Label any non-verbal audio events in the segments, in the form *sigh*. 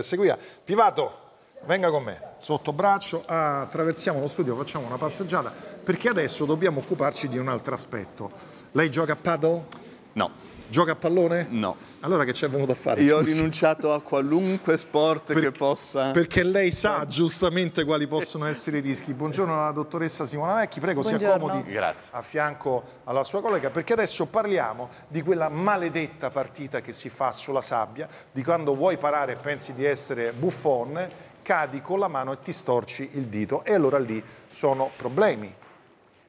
Seguia. Pivato, venga con me, sotto braccio, ah, attraversiamo lo studio, facciamo una passeggiata, perché adesso dobbiamo occuparci di un altro aspetto. Lei gioca a paddle? No. Gioca a pallone? No. Allora che ci è venuto a fare? Io scusi? ho rinunciato a qualunque sport per, che possa... Perché lei sa giustamente quali possono essere i rischi. Buongiorno alla dottoressa Simona Vecchi, prego Buongiorno. si accomodi Grazie. a fianco alla sua collega, perché adesso parliamo di quella maledetta partita che si fa sulla sabbia, di quando vuoi parare e pensi di essere buffon, cadi con la mano e ti storci il dito e allora lì sono problemi.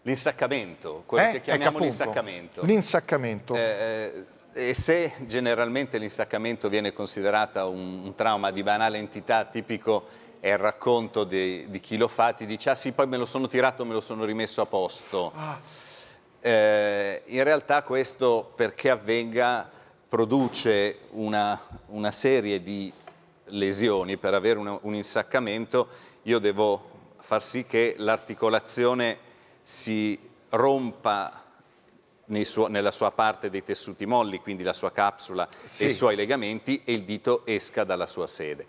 L'insaccamento, quello eh? che chiamiamo ecco, l'insaccamento. L'insaccamento. Eh, eh e se generalmente l'insaccamento viene considerato un, un, trauma di banale entità, tipico è il racconto di, di chi lo fa, ti dice ah sì, poi me lo sono tirato, me lo sono rimesso a posto. Ah. Eh, in realtà questo perché avvenga produce una, una serie di lesioni per avere un, un insaccamento, io devo far sì che l'articolazione si rompa suo, nella sua parte dei tessuti molli, quindi la sua capsula sì. e i suoi legamenti, e il dito esca dalla sua sede.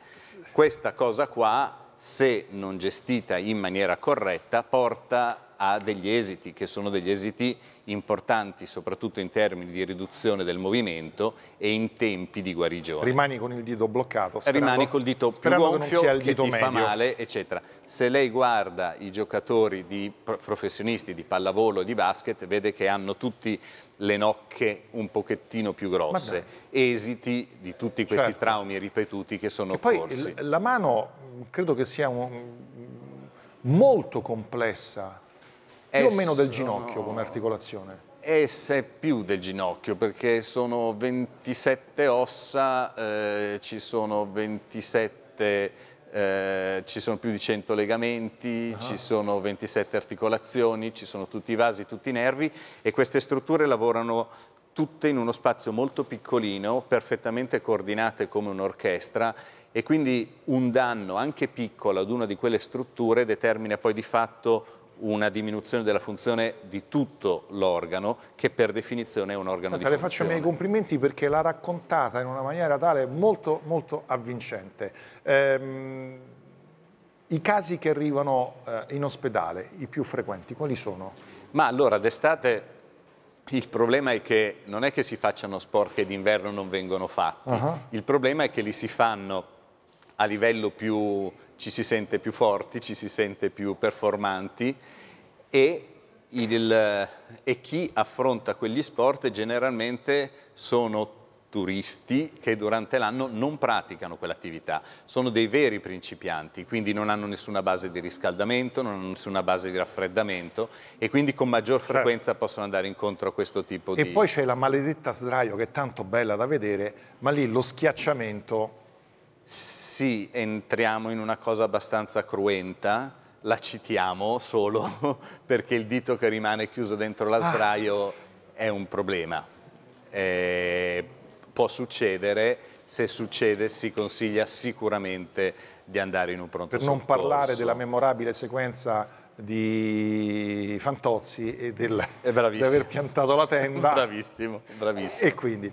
Questa cosa qua, se non gestita in maniera corretta, porta ha degli esiti che sono degli esiti importanti soprattutto in termini di riduzione del movimento e in tempi di guarigione. Rimani con il dito bloccato, sperando, Rimani col dito più gonfio che, il dito che ti fa male, eccetera. Se lei guarda i giocatori di professionisti di pallavolo e di basket, vede che hanno tutti le nocche un pochettino più grosse, esiti di tutti questi certo. traumi ripetuti che sono e occorsi. Poi la mano credo che sia un, molto complessa più o meno del ginocchio come articolazione? S è più del ginocchio perché sono 27 ossa, eh, ci sono 27, eh, ci sono più di 100 legamenti, ah. ci sono 27 articolazioni, ci sono tutti i vasi, tutti i nervi e queste strutture lavorano tutte in uno spazio molto piccolino, perfettamente coordinate come un'orchestra e quindi un danno anche piccolo ad una di quelle strutture determina poi di fatto una diminuzione della funzione di tutto l'organo che per definizione è un organo Senta, di funzione. Le faccio i miei complimenti perché l'ha raccontata in una maniera tale molto molto avvincente. Ehm, I casi che arrivano eh, in ospedale, i più frequenti, quali sono? Ma allora d'estate il problema è che non è che si facciano sporche d'inverno non vengono fatti, uh -huh. il problema è che li si fanno a livello più ci si sente più forti, ci si sente più performanti e, il, e chi affronta quegli sport generalmente sono turisti che durante l'anno non praticano quell'attività, sono dei veri principianti, quindi non hanno nessuna base di riscaldamento, non hanno nessuna base di raffreddamento e quindi con maggior certo. frequenza certo. possono andare incontro a questo tipo e di... E poi c'è la maledetta sdraio che è tanto bella da vedere, ma lì lo schiacciamento sì, entriamo in una cosa abbastanza cruenta, la citiamo solo *laughs* perché il dito che rimane chiuso dentro la ah. sdraio ah. è un problema. Eh, può succedere, se succede si consiglia sicuramente di andare in un pronto per soccorso. Per non parlare della memorabile sequenza di Fantozzi e del, di aver piantato la tenda. *laughs* bravissimo, bravissimo. E quindi,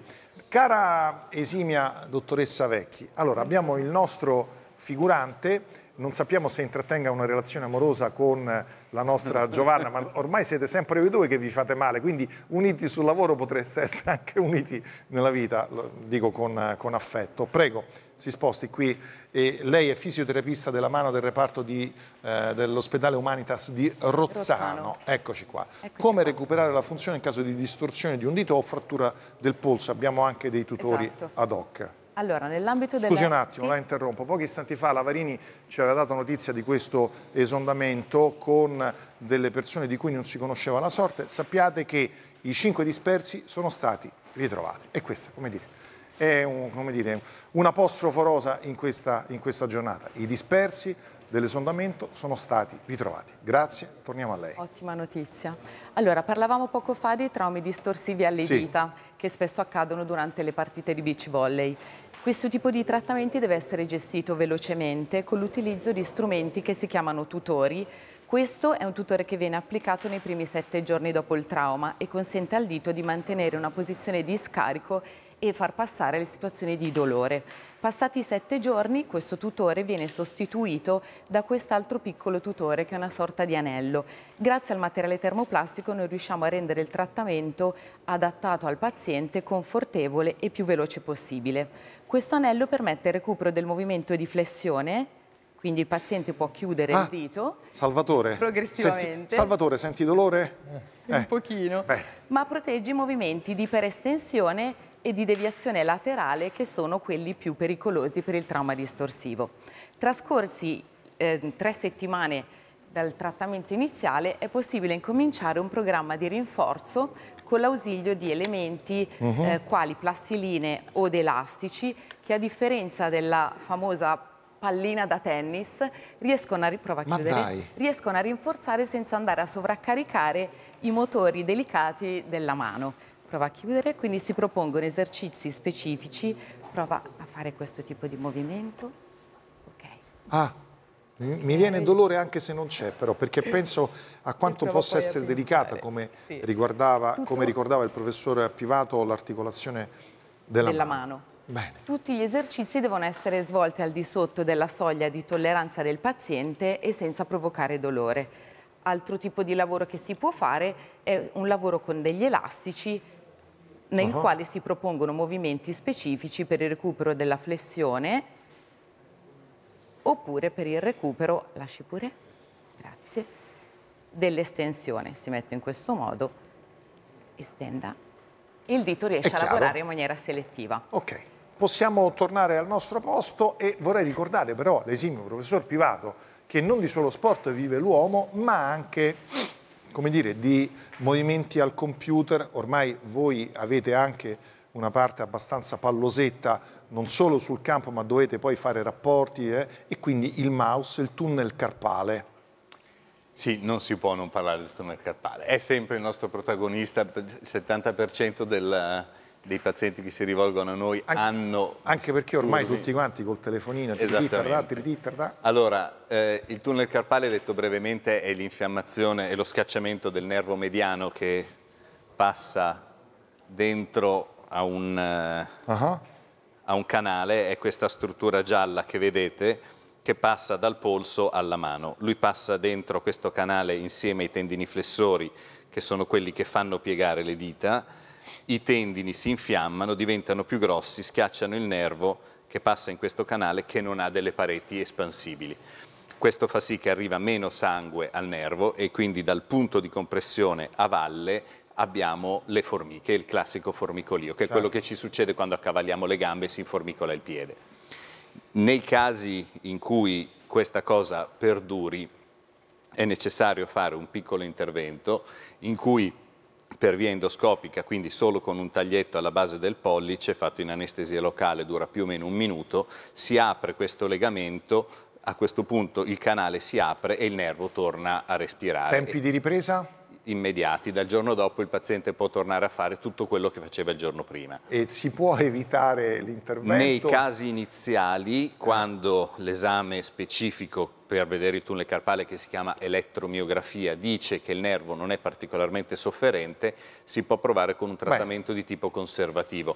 Cara esimia dottoressa Vecchi, allora abbiamo il nostro figurante, non sappiamo se intrattenga una relazione amorosa con la nostra Giovanna, ma *laughs* ormai siete sempre voi due che vi fate male, quindi uniti sul lavoro potreste essere anche uniti nella vita, lo dico con, con affetto. Prego, si sposti qui. E lei è fisioterapista della mano del reparto eh, dell'ospedale Humanitas di Rozzano. Rozzano. Eccoci qua. Eccoci Come qua. recuperare la funzione in caso di distorsione di un dito o frattura del polso? Abbiamo anche dei tutori esatto. ad hoc. Allora, nell'ambito della... Scusi un attimo, sì? la interrompo. Pochi istanti fa Lavarini ci aveva dato notizia di questo esondamento con delle persone di cui non si conosceva la sorte. Sappiate che i cinque dispersi sono stati ritrovati. E questa, come dire, è un, dire, un'apostroforosa in questa, in questa giornata. I dispersi dell'esondamento sono stati ritrovati. Grazie, torniamo a lei. Ottima notizia. Allora, parlavamo poco fa dei traumi distorsivi alle sì. dita che spesso accadono durante le partite di beach volley. Questo tipo di trattamenti deve essere gestito velocemente con l'utilizzo di strumenti che si chiamano tutori. Questo è un tutore che viene applicato nei primi sette giorni dopo il trauma e consente al dito di mantenere una posizione di scarico e far passare le situazioni di dolore. Passati sette giorni questo tutore viene sostituito da quest'altro piccolo tutore che è una sorta di anello. Grazie al materiale termoplastico noi riusciamo a rendere il trattamento adattato al paziente, confortevole e più veloce possibile. Questo anello permette il recupero del movimento di flessione quindi il paziente può chiudere ah, il dito Salvatore, progressivamente. Senti, Salvatore, senti dolore? Eh. Un pochino, eh, Beh. ma protegge i movimenti di perestensione e di deviazione laterale che sono quelli più pericolosi per il trauma distorsivo. Trascorsi eh, tre settimane dal trattamento iniziale è possibile incominciare un programma di rinforzo con l'ausilio di elementi uh mhm. -huh. eh, quali plastiline o elastici che a differenza della famosa pallina da tennis riescono a, chiudere, riescono a rinforzare senza andare a sovraccaricare i motori delicati della mano prova a chiudere, quindi si propongono esercizi specifici, prova a fare questo tipo di movimento, ok. Ah, mi viene dolore anche se non c'è però, perché *laughs* penso a quanto possa essere delicata come, sì. come, ricordava il professore Pivato l'articolazione della, della, mano. mano. Bene. Tutti gli esercizi devono essere svolti al di sotto della soglia di tolleranza del paziente e senza provocare dolore. Altro tipo di lavoro che si può fare è un lavoro con degli elastici nel uh -huh. quale si propongono movimenti specifici per il recupero della flessione oppure per il recupero, lasci pure, grazie, dell'estensione. Si mette in questo modo, estenda, il dito riesce a lavorare in maniera selettiva. Ok, possiamo tornare al nostro posto e vorrei ricordare però l'esimio professor Pivato che non di solo sport vive l'uomo ma anche come dire, di movimenti al computer, ormai voi avete anche una parte abbastanza pallosetta non solo sul campo ma dovete poi fare rapporti eh, e quindi il mouse, il tunnel carpale. Sì, non si può non parlare del tunnel carpale, è sempre il nostro protagonista, il 70% del, dei pazienti che si rivolgono a noi anche, hanno... Anche perché ormai tutti quanti col telefonino, tardà, Allora, eh, il tunnel carpale, detto brevemente, è l'infiammazione e lo scacciamento del nervo mediano che passa dentro a un, uh eh, -huh. a un canale, è questa struttura gialla che vedete, che passa dal polso alla mano. Lui passa dentro questo canale insieme ai tendini flessori, che sono quelli che fanno piegare le dita, i tendini si infiammano, diventano più grossi, schiacciano il nervo che passa in questo canale che non ha delle pareti espansibili. Questo fa sì che arriva meno sangue al nervo e quindi dal punto di compressione a valle abbiamo le formiche, il classico formicolio, che è quello certo. che ci succede quando accavalliamo le gambe e si informicola il piede. Nei casi in cui questa cosa perduri è necessario fare un piccolo intervento in cui per via endoscopica, quindi solo con un taglietto alla base del pollice fatto in anestesia locale, dura più o meno un minuto, si apre questo legamento, a questo punto il canale si apre e il nervo torna a respirare. Tempi di ripresa? immediati, dal giorno dopo il paziente può tornare a fare tutto quello che faceva il giorno prima. E si può evitare l'intervento? Nei casi iniziali, quando l'esame specifico per vedere il tunnel carpale che si chiama elettromiografia dice che il nervo non è particolarmente sofferente, si può provare con un trattamento Beh. di tipo conservativo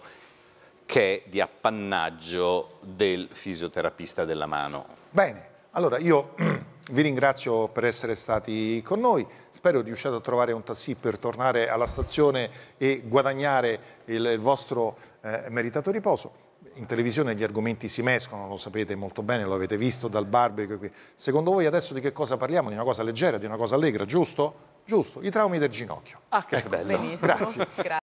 che è di appannaggio del fisioterapista della mano. Bene, allora io *clears throat* vi ringrazio per essere stati con noi, spero riusciate a trovare un tassì per tornare alla stazione e guadagnare il, vostro eh, meritato riposo in televisione gli argomenti si mescolano, lo sapete molto bene, lo avete visto dal barbecue qui. Secondo voi adesso di che cosa parliamo? Di una cosa leggera, di una cosa allegra, giusto? Giusto, i traumi del ginocchio. Ah, che ecco. bello. Benissimo. Grazie. Grazie.